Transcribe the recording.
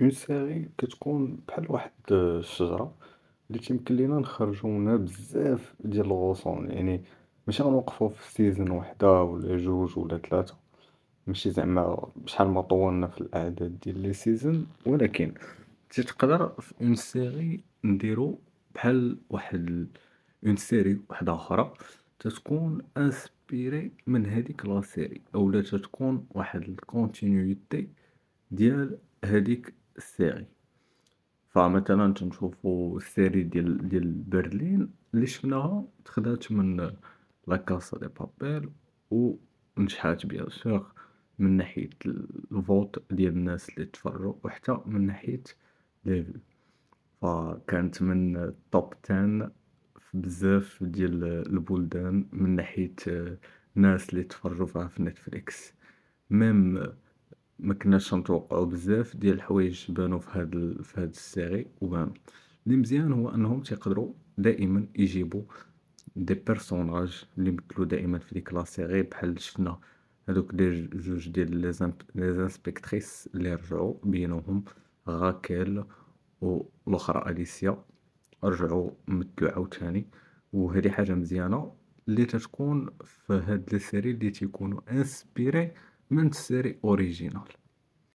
اون ساعي كتكون بحال واحد الشجرة لي كيمكن لينا نخرجو منها بزاف ديال الغصون يعني ماشي غنوقفو في سيزون وحدة ولا جوج ولا تلاتة ماشي زعما شحال ما طولنا في الأعداد ديال لي سيزون ولكن تقدر في اون سيغي نديرو بحال واحد اون سيري وحدة خرى تتكون انسبيري من هاديك لا سيري اولا تتكون واحد الكونتينيتي ديال هاديك السيري فمثلا تنشوفو السيري ديال ديال برلين اللي شفناها تخدات من كاسا دي بابيل نجحات بيان سور من ناحيه الفوت ديال الناس اللي تفرجوا وحتى من ناحيه ليفل فكانت من توب 10 في بزاف ديال البلدان من ناحيه الناس اللي تفرجوا فيها في نتفليكس ميم ما كناش نتوقعوا بزاف ديال الحوايج بانوا في هذا في هذا السيري وبانوا اللي مزيان هو انهم تيقدروا دائما يجيبوا دي بيرسوناج اللي مثلوا دائما في ديك لا سيري بحال شفنا هذوك دي جوج ديال لي زانسبكتريس اللي رجعوا بينهم غاكيل والاخرى اليسيا رجعوا مثلوا عاوتاني وهذه حاجه مزيانه اللي تتكون في هاد لي سيري اللي تيكونوا انسبيري من السيري اوريجينال